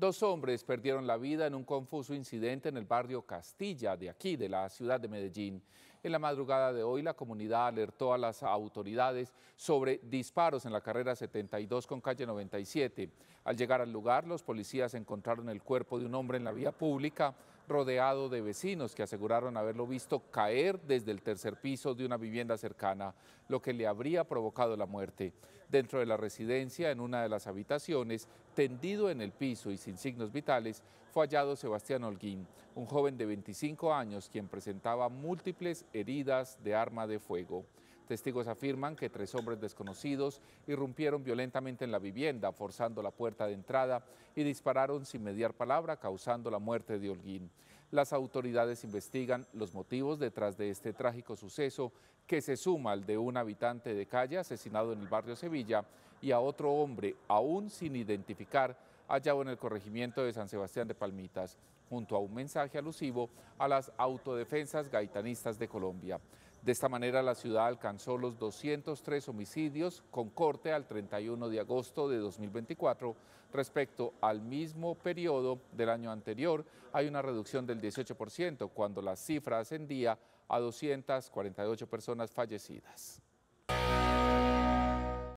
Dos hombres perdieron la vida en un confuso incidente en el barrio Castilla, de aquí, de la ciudad de Medellín. En la madrugada de hoy, la comunidad alertó a las autoridades sobre disparos en la carrera 72 con calle 97. Al llegar al lugar, los policías encontraron el cuerpo de un hombre en la vía pública rodeado de vecinos que aseguraron haberlo visto caer desde el tercer piso de una vivienda cercana, lo que le habría provocado la muerte. Dentro de la residencia, en una de las habitaciones, tendido en el piso y sin signos vitales, fue hallado Sebastián Holguín, un joven de 25 años quien presentaba múltiples heridas de arma de fuego. Testigos afirman que tres hombres desconocidos irrumpieron violentamente en la vivienda, forzando la puerta de entrada y dispararon sin mediar palabra, causando la muerte de Holguín. Las autoridades investigan los motivos detrás de este trágico suceso, que se suma al de un habitante de calle asesinado en el barrio Sevilla y a otro hombre aún sin identificar hallado en el corregimiento de San Sebastián de Palmitas, junto a un mensaje alusivo a las autodefensas gaitanistas de Colombia. De esta manera, la ciudad alcanzó los 203 homicidios con corte al 31 de agosto de 2024. Respecto al mismo periodo del año anterior, hay una reducción del 18% cuando la cifra ascendía a 248 personas fallecidas.